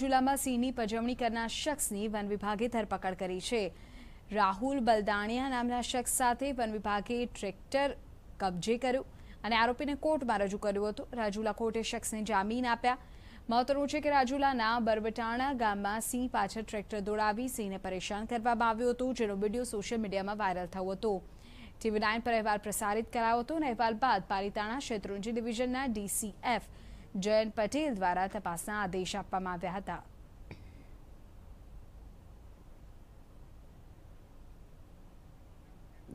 જિલ્લામાં સિંહની પજવણી કરનાર શખ્સની વન વિભાગે ધરપકડ કરી છે રાહુલ બલદાણિયા નામના શખ્સ સાથે વન વિભાગે ટ્રેક્ટર કબજે કર્યું અને આરોપીને કોર્ટમાં રજૂ કર્યો હતો રાજુલા કોર્ટે શખ્સને જામીન આપ્યા મહત્વનું છે કે રાજુલાના બરબટાણા ગામમાં સિંહ પાછળ ટ્રેક્ટર દોડાવી સિંહને પરેશાન કરવામાં આવ્યો હતો જેનો વિડીયો સોશિયલ મીડિયામાં વાયરલ થયો હતો ટીવી નાઇન પર અહેવાલ પ્રસારિત કરાયો હતો અને અહેવાલ બાદ પાલિતાણા શેત્રુંજી ડિવિઝનના ડીસીએફ જયંત પટેલ દ્વારા તપાસના આદેશ આપવામાં આવ્યા હતા